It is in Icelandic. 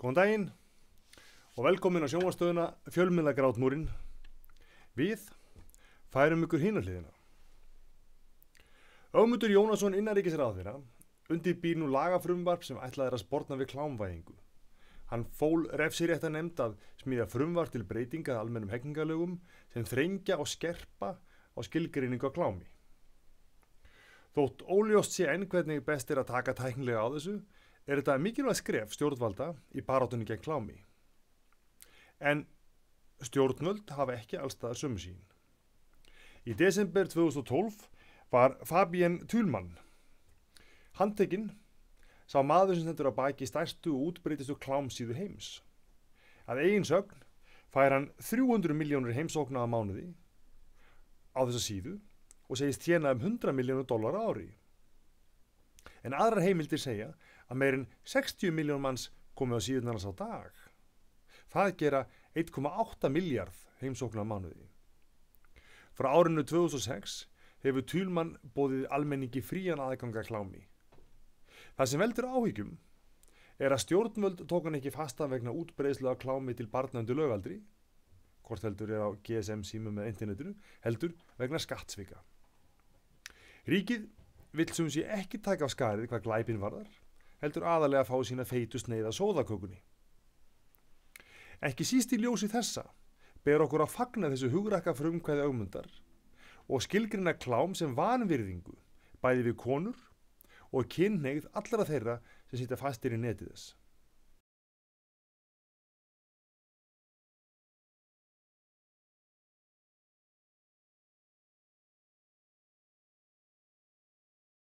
Góðan daginn og velkomin á sjónvastöðuna Fjölmiðlagráðmúrin. Við færum ykkur hínarliðina. Ögmundur Jónasson innaríkis ráðfina undir býr nú lagafrumvarp sem ætlaði að spórna við klámvæðingu. Hann fól refsir eftir að nefnda að smíða frumvarp til breytingað almennum hekkingalögum sem þrengja og skerpa á skilgrinningu á klámi. Þótt óljóst sé enn hvernig best er að taka tæknilega á þessu er þetta mikilvægt skref stjórnvalda í barátunni gegn klámi. En stjórnvöld hafa ekki allstað sömu sín. Í desember 2012 var Fabien Thulmann. Handtekinn sá maður sem sendur á baki stærstu og útbreytistu klámsýðu heims. Að eigin sögn fær hann 300 miljónur heimsókna á mánuði á þessa síðu og segist tjena um 100 miljónu dólar ári en aðrar heimildir segja að meirinn 60 miljón manns komið á síðunarnas á dag. Það gera 1,8 miljard heimsóknar mánuði. Frá árinu 2006 hefur Tjúlmann bóðið almenningi frían aðganga klámi. Það sem veldur áhyggjum er að stjórnvöld tókan ekki fasta vegna útbreyslu af klámi til barnandu lögaldri, hvort heldur er á GSM símu með internetinu, heldur vegna skattsvika. Ríkið vill sem sé ekki taka af skarið hvað glæpin varðar, heldur aðalega að fá sína feitust neyða sóðakökunni. Ekki síst í ljósi þessa ber okkur að fagna þessu hugrakka frumkvæði augmundar og skilgrina klám sem vanvirðingu bæði við konur og kynneið allra þeirra sem sýta fastir í netiðess.